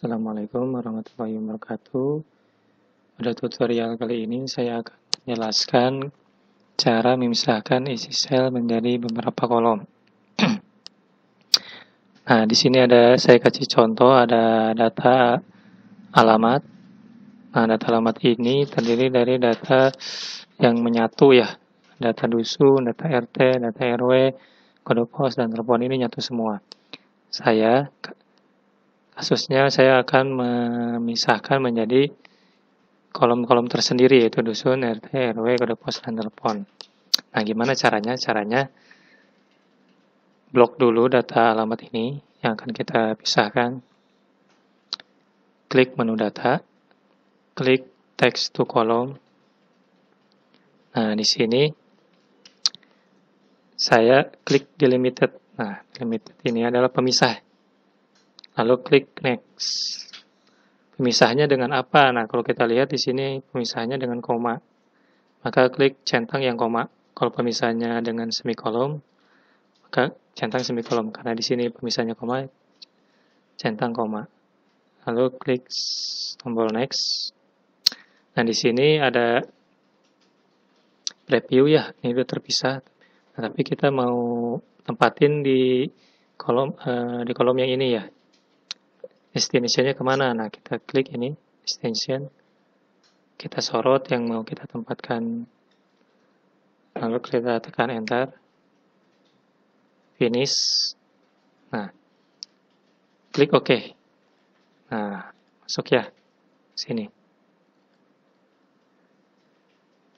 Assalamualaikum warahmatullahi wabarakatuh. Pada tutorial kali ini saya akan menjelaskan cara memisahkan isi sel menjadi beberapa kolom. nah, di sini ada saya kasih contoh ada data alamat. Nah, data alamat ini terdiri dari data yang menyatu ya. Data dusun, data RT, data RW, kode pos dan telepon ini nyatu semua. Saya kasusnya saya akan memisahkan menjadi kolom-kolom tersendiri yaitu dusun, RT, RW, kode pos, dan telepon. Nah, gimana caranya? Caranya blok dulu data alamat ini yang akan kita pisahkan. Klik menu data, klik text to column. Nah, di sini saya klik delimited. Nah, delimited ini adalah pemisah lalu klik next. Pemisahnya dengan apa? Nah, kalau kita lihat di sini pemisahnya dengan koma. Maka klik centang yang koma. Kalau pemisahnya dengan semikolom, maka centang semikolom karena di sini pemisahnya koma, centang koma. Lalu klik tombol next. Nah, di sini ada preview ya, ini udah terpisah. Nah, tapi kita mau tempatin di kolom uh, di kolom yang ini ya extensionnya kemana nah kita klik ini extension kita sorot yang mau kita tempatkan lalu kita tekan enter finish nah klik ok nah masuk ya sini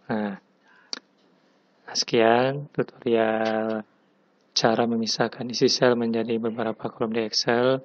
nah, nah sekian tutorial cara memisahkan isi sel menjadi beberapa kolom di Excel